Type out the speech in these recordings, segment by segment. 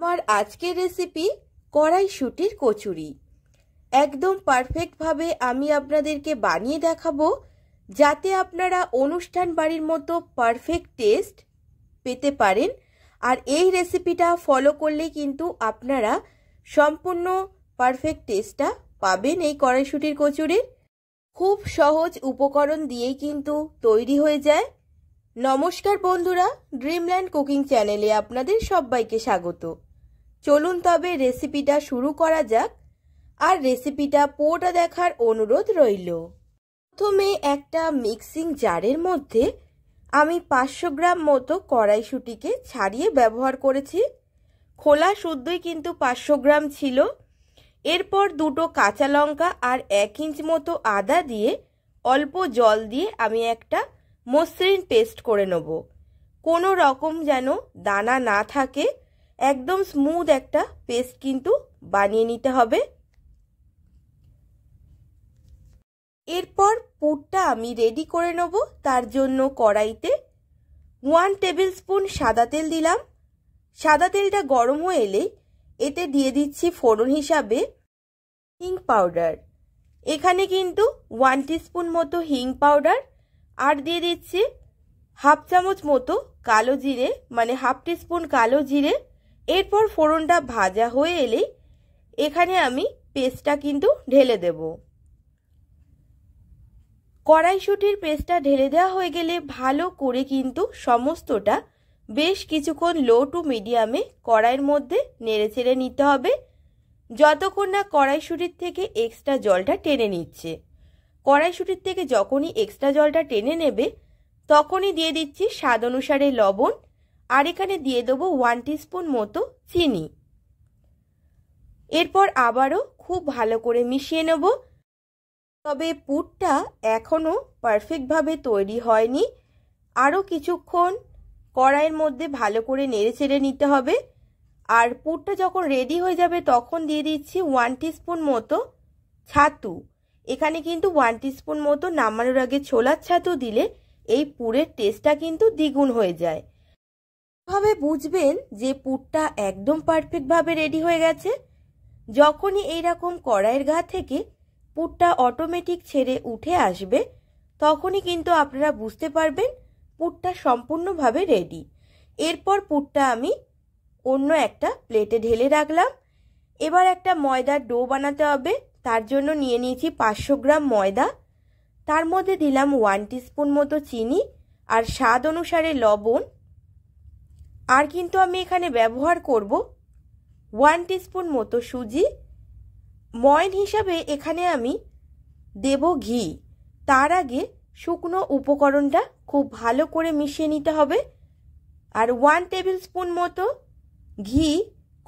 আমার আজকের রেসিপি কড়াইশুটির কচুরি একদম পারফেক্টভাবে আমি আপনাদেরকে বানিয়ে দেখাবো যাতে আপনারা অনুষ্ঠান বাড়ির মতো পারফেক্ট টেস্ট পেতে পারেন আর এই রেসিপিটা ফলো করলে কিন্তু আপনারা সম্পূর্ণ পারফেক্ট টেস্টটা পাবেন এই কড়াইশুটির কচুরির খুব সহজ উপকরণ দিয়েই কিন্তু তৈরি হয়ে যায় নমস্কার বন্ধুরা ড্রিমল্যান্ড কুকিং চ্যানেলে আপনাদের সবাইকে স্বাগত চলুন তবে রেসিপিটা শুরু করা যাক আর রেসিপিটা পুরোটা দেখার অনুরোধ রইল প্রথমে একটা মিক্সিং জারের মধ্যে আমি পাঁচশো গ্রাম মতো কড়াইশুটিকে ছাড়িয়ে ব্যবহার করেছি খোলা শুদ্ধই কিন্তু পাঁচশো গ্রাম ছিল এরপর দুটো কাঁচা লঙ্কা আর এক ইঞ্চ মতো আদা দিয়ে অল্প জল দিয়ে আমি একটা মসৃণ পেস্ট করে নেব কোনো রকম যেন দানা না থাকে একদম স্মুথ একটা পেস্ট কিন্তু বানিয়ে নিতে হবে এরপর পুরটা আমি রেডি করে নেব তার জন্য কড়াইতে ওয়ান টেবিল স্পুন সাদা তেল দিলাম সাদা তেলটা গরম হয়ে এলে এতে দিয়ে দিচ্ছি ফোড়ন হিসাবে হিং পাউডার এখানে কিন্তু ওয়ান স্পুন মতো হিং পাউডার আর দিয়ে দিচ্ছি হাফ চামচ মতো কালো জিরে মানে হাফ স্পুন কালো জিরে এরপর ফোড়নটা ভাজা হয়ে এলেই এখানে আমি পেস্টটা কিন্তু ঢেলে দেব কড়াইশুটির পেস্টটা ঢেলে দেওয়া হয়ে গেলে ভালো করে কিন্তু সমস্তটা বেশ কিছুক্ষণ লো টু মিডিয়ামে কড়াইয়ের মধ্যে নেড়ে ছেড়ে নিতে হবে যতক্ষণ না কড়াইশুটির থেকে এক্সট্রা জলটা টেনে নিচ্ছে কড়াইশুটির থেকে যখনই এক্সট্রা জলটা টেনে নেবে তখনই দিয়ে দিচ্ছি স্বাদ অনুসারে লবণ আর এখানে দিয়ে দেবো ওয়ান স্পুন মতো চিনি এরপর আবারও খুব ভালো করে মিশিয়ে নেব তবে পুরটা এখনও পারফেক্টভাবে তৈরি হয়নি আরও কিছুক্ষণ কড়াইয়ের মধ্যে ভালো করে নেড়ে চেড়ে নিতে হবে আর পুরটা যখন রেডি হয়ে যাবে তখন দিয়ে দিচ্ছি ওয়ান স্পুন মতো ছাতু এখানে কিন্তু ওয়ান স্পুন মতো নামানোর আগে ছোলার ছাতু দিলে এই পুরের টেস্টটা কিন্তু দ্বিগুণ হয়ে যায় ভাবে বুঝবেন যে পুরটা একদম পারফেক্টভাবে রেডি হয়ে গেছে যখনই এইরকম কড়াইয়ের গা থেকে পুরটা অটোমেটিক ছেড়ে উঠে আসবে তখনই কিন্তু আপনারা বুঝতে পারবেন পুরটা সম্পূর্ণভাবে রেডি এরপর পুরটা আমি অন্য একটা প্লেটে ঢেলে রাখলাম এবার একটা ময়দার ডো বানাতে হবে তার জন্য নিয়ে নিয়েছি পাঁচশো গ্রাম ময়দা তার মধ্যে দিলাম ওয়ান স্পুন মতো চিনি আর স্বাদ অনুসারে লবণ আর কিন্তু আমি এখানে ব্যবহার করব ওয়ান টিস্পুন মতো সুজি ময়ন হিসাবে এখানে আমি দেব ঘি তার আগে শুকনো উপকরণটা খুব ভালো করে মিশিয়ে নিতে হবে আর ওয়ান টেবিল স্পুন মতো ঘি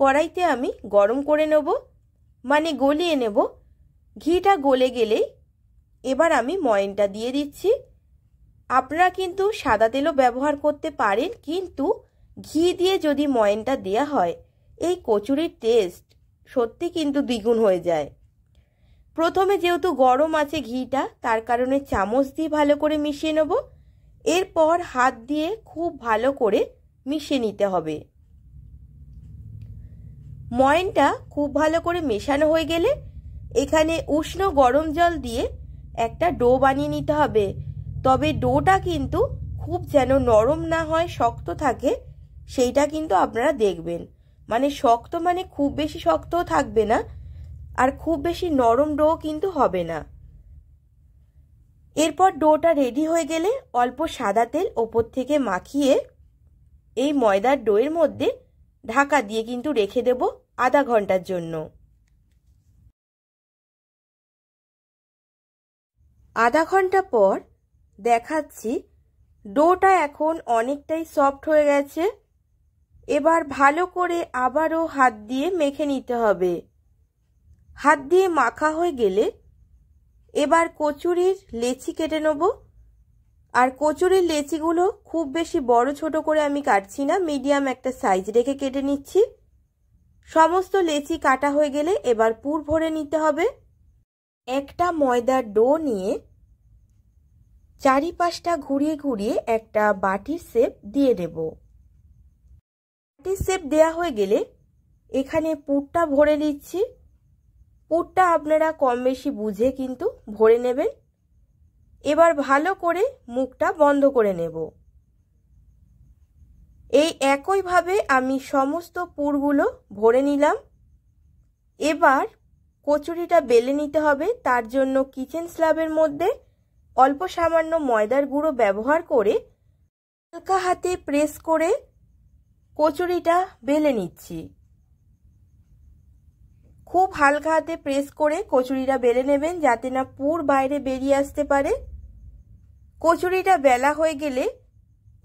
কড়াইতে আমি গরম করে নেব মানে গলিয়ে নেব ঘিটা গলে গেলেই এবার আমি ময়নটা দিয়ে দিচ্ছি আপনারা কিন্তু সাদা তেলও ব্যবহার করতে পারেন কিন্তু ঘি দিয়ে যদি ময়নটা দেয়া হয় এই কচুরির টেস্ট সত্যি কিন্তু দ্বিগুণ হয়ে যায় প্রথমে যেহেতু গরম আছে ঘিটা তার কারণে চামচ দিয়ে ভালো করে মিশিয়ে নেব এরপর হাত দিয়ে খুব ভালো করে মিশিয়ে নিতে হবে ময়নটা খুব ভালো করে মেশানো হয়ে গেলে এখানে উষ্ণ গরম জল দিয়ে একটা ডো বানিয়ে নিতে হবে তবে ডোটা কিন্তু খুব যেন নরম না হয় শক্ত থাকে সেইটা কিন্তু আপনারা দেখবেন মানে শক্ত মানে খুব বেশি শক্তও থাকবে না আর খুব বেশি নরম ডো কিন্তু হবে না এরপর ডোটা রেডি হয়ে গেলে অল্প সাদা তেল ওপর থেকে মাখিয়ে এই ময়দার ডোয়ের মধ্যে ঢাকা দিয়ে কিন্তু রেখে দেব আধা ঘন্টার জন্য আধা ঘন্টা পর দেখাচ্ছি ডোটা এখন অনেকটাই সফট হয়ে গেছে এবার ভালো করে আবারও হাত দিয়ে মেখে নিতে হবে হাত দিয়ে মাখা হয়ে গেলে এবার কচুরির লেচি কেটে নেব আর কচুরির লেচিগুলো খুব বেশি বড় ছোট করে আমি কাটছি না মিডিয়াম একটা সাইজ রেখে কেটে নিচ্ছি সমস্ত লেচি কাটা হয়ে গেলে এবার পুর ভরে নিতে হবে একটা ময়দার ডো নিয়ে চারিপাশটা ঘুরিয়ে ঘুরিয়ে একটা বাটির শেপ দিয়ে দেবো সেপ দেয়া হয়ে গেলে এখানে পুরটা ভরে নিচ্ছি পুরটা আপনারা কম বেশি বুঝে কিন্তু ভরে নেবেন এবার ভালো করে মুখটা বন্ধ করে নেব এই একইভাবে আমি সমস্ত পুরগুলো ভরে নিলাম এবার কচুরিটা বেলে নিতে হবে তার জন্য কিচেন স্ল্যাবের মধ্যে অল্প সামান্য ময়দার গুঁড়ো ব্যবহার করে হালকা হাতে প্রেস করে কচুরিটা বেলে নিচ্ছি খুব হালকা হাতে প্রেস করে কচুরিটা বেলে নেবেন যাতে না পুর বাইরে বেরিয়ে আসতে পারে কচুরিটা বেলা হয়ে গেলে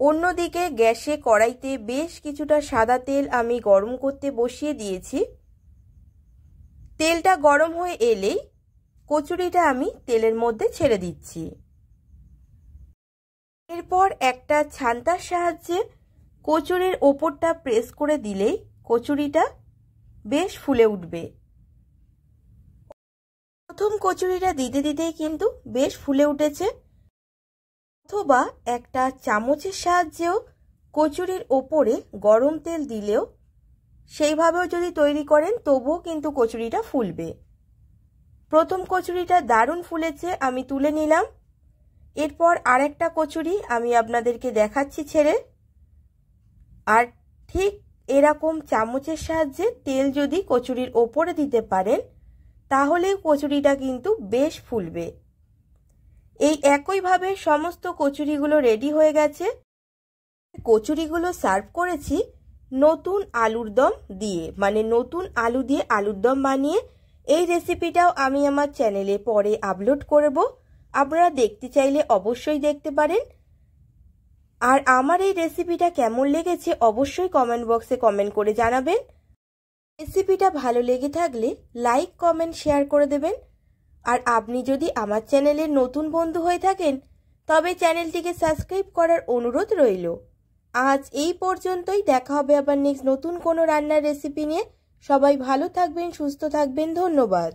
অন্যদিকে গ্যাসে কড়াইতে বেশ কিছুটা সাদা তেল আমি গরম করতে বসিয়ে দিয়েছি তেলটা গরম হয়ে এলেই কচুরিটা আমি তেলের মধ্যে ছেড়ে দিচ্ছি এরপর একটা ছান্তার সাহায্যে কচুরির ওপরটা প্রেস করে দিলেই কচুরিটা বেশ ফুলে উঠবে প্রথম কচুরিটা দিতে দিতেই কিন্তু বেশ ফুলে উঠেছে অথবা একটা চামচের সাহায্যেও কচুরির ওপরে গরম তেল দিলেও সেইভাবেও যদি তৈরি করেন তবুও কিন্তু কচুরিটা ফুলবে প্রথম কচুরিটা দারুণ ফুলেছে আমি তুলে নিলাম এরপর আরেকটা কচুরি আমি আপনাদেরকে দেখাচ্ছি ছেড়ে আর ঠিক এরকম চামচের সাহায্যে তেল যদি কচুরির ওপরে দিতে পারেন তাহলে কচুরিটা কিন্তু বেশ ফুলবে এই একইভাবে সমস্ত কচুরিগুলো রেডি হয়ে গেছে কচুরিগুলো সার্ভ করেছি নতুন আলুর দম দিয়ে মানে নতুন আলু দিয়ে আলুর দম বানিয়ে এই রেসিপিটাও আমি আমার চ্যানেলে পরে আপলোড করব আপনারা দেখতে চাইলে অবশ্যই দেখতে পারেন আর আমার এই রেসিপিটা কেমন লেগেছে অবশ্যই কমেন্ট বক্সে কমেন্ট করে জানাবেন রেসিপিটা ভালো লেগে থাকলে লাইক কমেন্ট শেয়ার করে দেবেন আর আপনি যদি আমার চ্যানেলের নতুন বন্ধু হয়ে থাকেন তবে চ্যানেলটিকে সাবস্ক্রাইব করার অনুরোধ রইল আজ এই পর্যন্তই দেখা হবে আবার নেক্সট নতুন কোনো রান্নার রেসিপি নিয়ে সবাই ভালো থাকবেন সুস্থ থাকবেন ধন্যবাদ